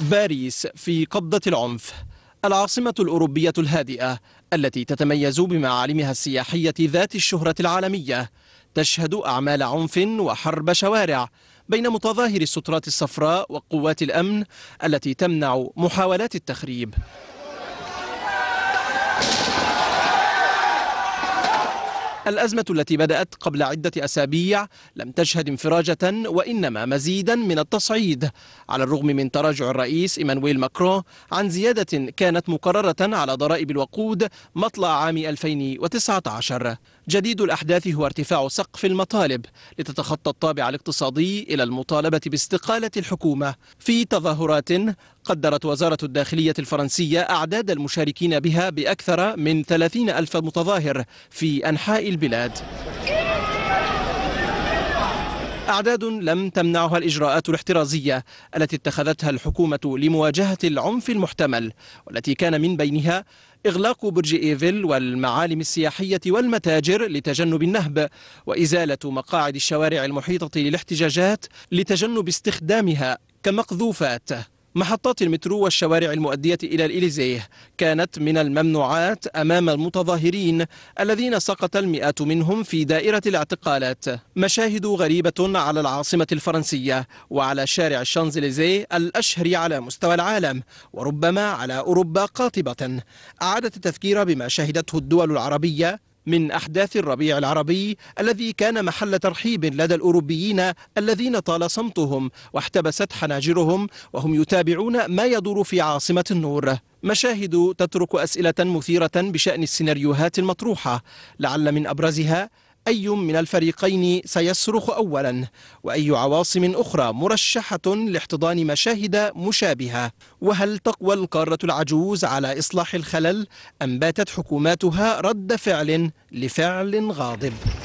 باريس في قبضة العنف العاصمة الأوروبية الهادئة التي تتميز بمعالمها السياحية ذات الشهرة العالمية تشهد أعمال عنف وحرب شوارع بين متظاهر السترات الصفراء وقوات الأمن التي تمنع محاولات التخريب الأزمة التي بدأت قبل عدة أسابيع لم تشهد انفراجة وإنما مزيدا من التصعيد على الرغم من تراجع الرئيس إيمانويل ماكرون عن زيادة كانت مقررة على ضرائب الوقود مطلع عام 2019 جديد الأحداث هو ارتفاع سقف المطالب لتتخطى الطابع الاقتصادي إلى المطالبة باستقالة الحكومة في تظاهرات قدرت وزارة الداخلية الفرنسية أعداد المشاركين بها بأكثر من 30 ألف متظاهر في أنحاء البلاد أعداد لم تمنعها الإجراءات الاحترازية التي اتخذتها الحكومة لمواجهة العنف المحتمل والتي كان من بينها إغلاق برج إيفل والمعالم السياحية والمتاجر لتجنب النهب وإزالة مقاعد الشوارع المحيطة للاحتجاجات لتجنب استخدامها كمقذوفات محطات المترو والشوارع المؤدية إلى الإليزيه كانت من الممنوعات أمام المتظاهرين الذين سقط المئات منهم في دائرة الاعتقالات مشاهد غريبة على العاصمة الفرنسية وعلى شارع الشانزليزيه الأشهر على مستوى العالم وربما على أوروبا قاطبة أعادت التفكير بما شهدته الدول العربية من أحداث الربيع العربي الذي كان محل ترحيب لدى الأوروبيين الذين طال صمتهم واحتبست حناجرهم وهم يتابعون ما يدور في عاصمة النور مشاهد تترك أسئلة مثيرة بشأن السيناريوهات المطروحة لعل من أبرزها أي من الفريقين سيصرخ أولا وأي عواصم أخرى مرشحة لاحتضان مشاهد مشابهة وهل تقوى القارة العجوز على إصلاح الخلل أم باتت حكوماتها رد فعل لفعل غاضب